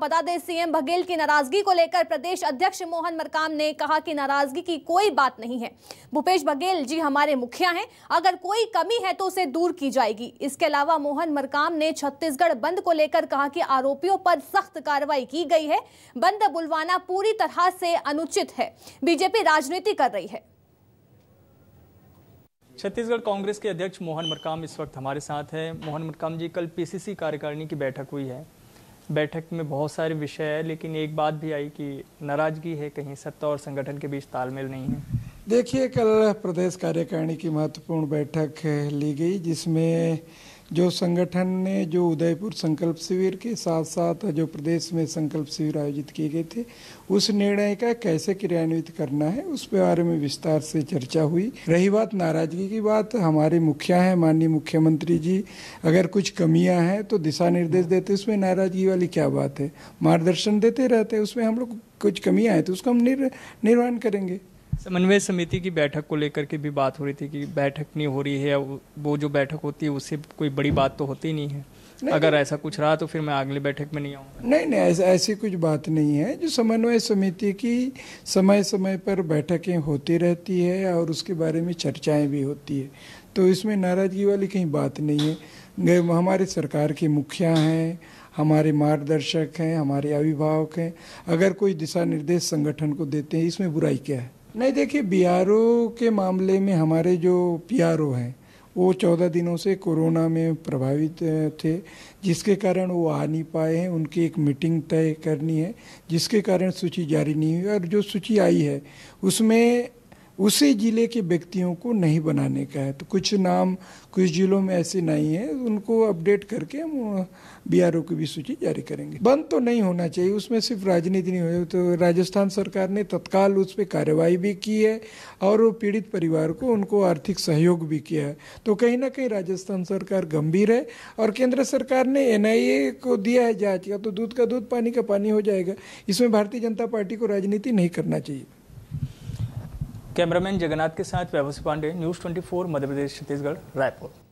बता दें सीएम बघेल की नाराजगी को लेकर प्रदेश अध्यक्ष मोहन मरकाम ने कहा कि नाराजगी की कोई बात नहीं है भूपेश बघेल जी हमारे मुखिया हैं अगर कोई कमी है तो उसे दूर की जाएगी इसके अलावा मोहन मरकाम ने छत्तीसगढ़ बंद को लेकर कहा कि आरोपियों पर सख्त कार्रवाई की गई है बंद बुलवाना पूरी तरह से अनुचित है बीजेपी राजनीति कर रही है छत्तीसगढ़ कांग्रेस के अध्यक्ष मोहन मरकाम इस वक्त हमारे साथ हैं मोहन मरकाम जी कल पीसीसी कार्यकारिणी की बैठक हुई है बैठक में बहुत सारे विषय है लेकिन एक बात भी आई कि नाराजगी है कहीं सत्ता और संगठन के बीच तालमेल नहीं है देखिए कल प्रदेश कार्यकारिणी की महत्वपूर्ण बैठक ली गई जिसमें जो संगठन ने जो उदयपुर संकल्प शिविर के साथ साथ जो प्रदेश में संकल्प शिविर आयोजित किए गए थे उस निर्णय का कैसे क्रियान्वित करना है उस बारे में विस्तार से चर्चा हुई रही बात नाराजगी की बात हमारे मुखिया हैं माननीय मुख्यमंत्री जी अगर कुछ कमियां हैं तो दिशा निर्देश देते उसमें नाराजगी वाली क्या बात है मार्गदर्शन देते रहते उसमें हम लोग कुछ कमियाँ हैं तो उसको हम निर करेंगे समन्वय समिति की बैठक को लेकर के भी बात हो रही थी कि बैठक नहीं हो रही है वो जो बैठक होती है उससे कोई बड़ी बात तो होती नहीं है नहीं, अगर नहीं, ऐसा कुछ रहा तो फिर मैं अगली बैठक में नहीं आऊँगा नहीं नहीं ऐसा ऐसी कुछ बात नहीं है जो समन्वय समिति की समय समय पर बैठकें होती रहती है और उसके बारे में चर्चाएं भी होती है तो इसमें नाराजगी वाली कहीं बात नहीं है हमारे सरकार के मुखिया हैं हमारे मार्गदर्शक हैं हमारे अभिभावक हैं अगर कोई दिशा निर्देश संगठन को देते हैं इसमें बुराई क्या है नहीं देखिए बी के मामले में हमारे जो पी हैं वो चौदह दिनों से कोरोना में प्रभावित थे जिसके कारण वो आ नहीं पाए हैं उनकी एक मीटिंग तय करनी है जिसके कारण सूची जारी नहीं हुई और जो सूची आई है उसमें उसी ज़िले के व्यक्तियों को नहीं बनाने का है तो कुछ नाम कुछ ज़िलों में ऐसे नहीं है उनको अपडेट करके हम बी की भी सूची जारी करेंगे बंद तो नहीं होना चाहिए उसमें सिर्फ राजनीति नहीं हो तो राजस्थान सरकार ने तत्काल उस पर कार्रवाई भी की है और वो पीड़ित परिवार को उनको आर्थिक सहयोग भी किया है तो कहीं ना कहीं राजस्थान सरकार गंभीर है और केंद्र सरकार ने एन को दिया है जाँच का तो दूध का दूध पानी का पानी हो जाएगा इसमें भारतीय जनता पार्टी को राजनीति नहीं करना चाहिए कैमरामैन जगन्नाथ के साथ वैभव पांडे न्यूज़ 24 मध्य प्रदेश छत्तीसगढ़ रायपुर